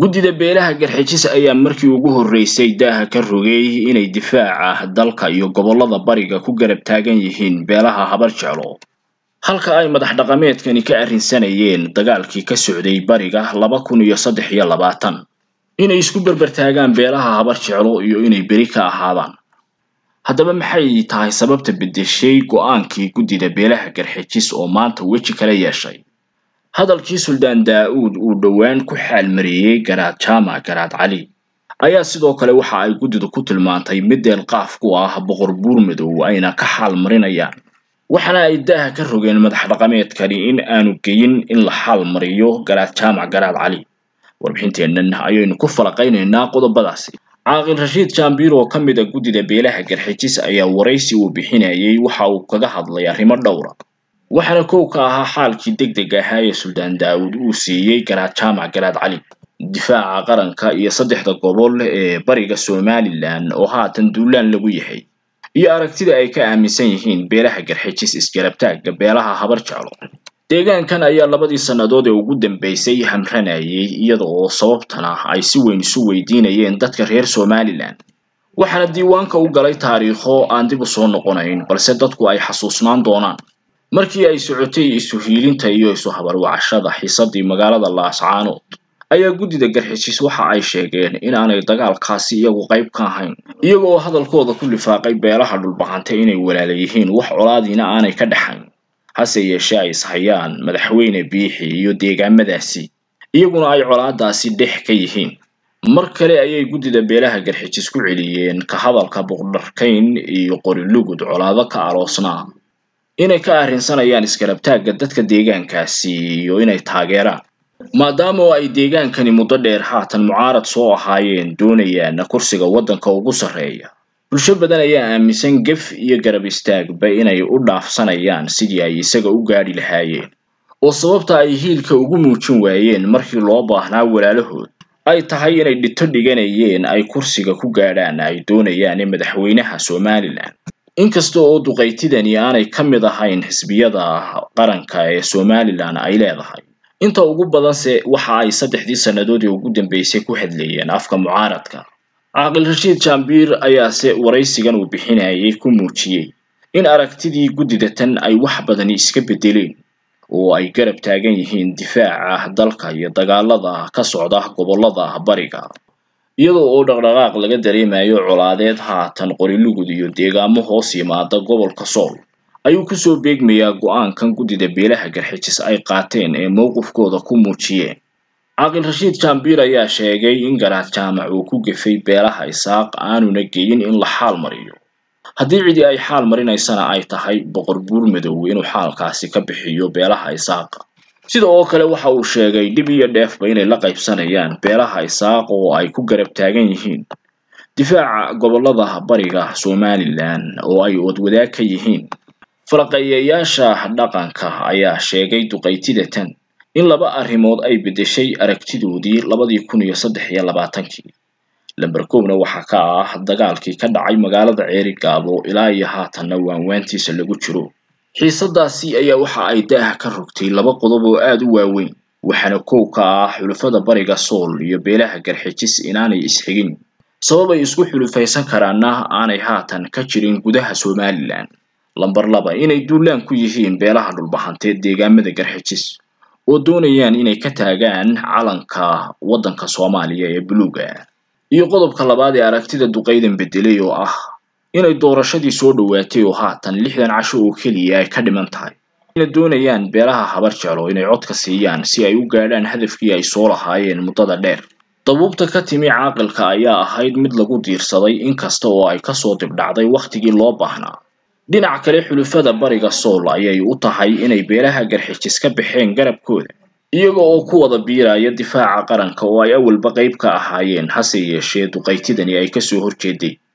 guddida beelaha garxejis ayaa markii ugu horreysay daaha ka rogay inay difaaca ah, dalka iyo gobollada bariga ku garab taagan yihiin beelaha habar jeclo halka ay madax dhaqameedkani ka arrinsanayeen dagaalkii ka socday bariga laba kun iyo saddex iyo labaatan inay isku berbertaagaan beelaha habar jeclo iyo inay beri ka ahaadaan haddaba maxay tahay sababta beddeshay go'aankii guddida beelaha garxejis oo maanta weji kala yeeshay hadalkii suldaan daa-uud uu dhowaan ku xaalmariyey garaad jaamac garaad cali ayaa sidoo kale waxa ay guddidu ku tilmaantay mid deelqaaf ku ah boqor buurmadow ayna ka xaal marinayaan waxaana ay daaha ka rogeen madax dhaqameedkani in aanu geyin in la xaal mariyo garaad jaamac garaad cali warbixinteennan ayaynu ku falaqaynaynaa qodobadaasi caaqil rashiid jaambiir oo ka mid a guddida beelaha garxijis ayaa waraysi uu bixinayay waxa uu kaga hadlay arrimo dhowra waxaana kow ka ahaa xaalkii deg deg ahaa ee suldaan daawud uu siiyey jaamac ah, garaad cali difaaca qaranka iyo saddexda gobol ee bariga somalilan oo haatan duulaan lagu yahay iyo aragtida ay ka aaminsan yihiin beelaha garxijis isgarabtaagga beelaha habar jeclo deegaankan ayaa labadii sannadood ee ugu dambeysay hamranayay iyada oo sababtana ay si weyn isu weydiinayeen dadka reer somalilan waxaana diiwaanka u galay taariikho aan dib u soo noqonayn balse dadku ay xasuusnaan doonaan markii ay socotay isu hiilinta iyo isu habarwacashada xiisadii magaalada laascaanood ayaa guddida garxijis waxa ay sheegeen inaanay dagaalkaasi iyagu qayb ka ahayn iyaga hadalkooda ku lifaaqay beelaha dhulbacantay inay walaala yihiin wax colaadiina aanay ka dhexayn hase yeeshee ay ishayaan madaxweyne biixi iyo deegaamadaasi iyaguna ay colaadaasi dhex ka yihiin mar kale ayay guddida beelaha garxijis ku celiyeen ka hadalka buqdharkayn iyo qorilugud colaado ka aroosnaa inay ka arrinsanayaan iskarab dadka deegaankaasi iyo inay taageeraan maadaama oo ay deegaankani muddo dheer haatan mucaarad soo ahaayeen doonayaan kursiga waddanka ugu sarreeya bulsho badan ayaa aaminsan gef iyo garab istaagba inay u dhaafsanayaan sidii ay isaga u gaadhi lahaayeen oo sababta ay hiilka ugu muujin waayeen markii loo baahnaa walaalahood ay tahay inay dhito dhiganayeen ay kursiga ku gaadhaan ay doonayaan in madaxweynaha somalilan inkasta oo duqaytidani aanay ka mid ahayn xisbiyada qaranka ee somalilan ay leedahay inta ugu badanse waxa ay saddexdii sannadood ee ugu dambeysay ku xidleeyeen afka mucaaradka caaqil rashiid jaambiir ayaase waraysigan uu bixinayay ku muujiyey in aragtidii guddidatan ay wax badani iska beddeleen oo ay garab taagan yihiin difaaca dalka iyo dagaalada ka socda gobollada bariga iyadoo uu dhaqdhaqaaq laga dareemayo colaadeed haatan qori iyo deegaamo hoos yimaada gobolka sool ayuu kusoo beegmayaa go-aankan guddida beelaha garxijis ay qaateen ee mowqifkooda ku muujiyeen caaqil rashiid jaambiir ayaa sheegay in garaad jaamac uu ku gefay beelaha isaaq aanuna geyin in la xaal mariyo haddii cidii ay xaal marinaysana ay tahay boqor buur madow inuu xaalkaasi ka bixiyo beelaha isaaqa sida oo kale waxa uu sheegay dhib iyo dheefba inay la qaybsanayaan beelaha isaaq oo ay ku garab taagan yihiin difaaca gobollada bariga somalilan oo ay wadwadaag ka yihiin falaqeeyayaasha dhaqanka ayaa sheegay duqaytida tan in laba arrimood ay beddeshay aragtidoodii labadii kun iyo saddex iyo labaatankii lamber kowna waxaa ka ah dagaalkii ka dhacay magaalada ceeri gaabo ilaa iyo haatanna waanwaantiisa lagu jiro xiisadaasi ayaa waxa ay daaha ka rogtay laba qodob oo aada u waaweyn waxaana kow ka ah xulufada bariga sool iyo beelaha garxejis inaanay isxigin sabab ay isku xulufaysan karaanna aanay haatan ka jirin gudaha somalilan lambar laba inay duulaan ku yihiin beelaha dhulbahanteed deegaamada garxejis oo doonayaan inay ka taagaan calanka waddanka soomaaliya ee buluuga iyo qodobka labaad ee aragtida duqaydan bedelay oo ah inay doorashadii soo dhawaatay oo haatan lixdan casho oo keliya ay ka dhiman tahay ina doonayaan beelaha habarjalo inay cod ka siiyaan si ay u gaadhaan hadafkii ay soo lahaayeen muddada dheer dabuubta ka timi caaqilka ayaa ahayd mid lagu diirsaday inkasta oo ay kasoo dibdhacday wakhtigii loo baahnaa dhinac kale xulufada bariga sool ayay u tahay inay beelaha garxijis ka baxeen garabkooda iyaga oo ku wada biiraya difaaca qaranka oo ay awalba qayb ka ahaayeen hase yeeshee duqaytidani ay kasoo horjeeday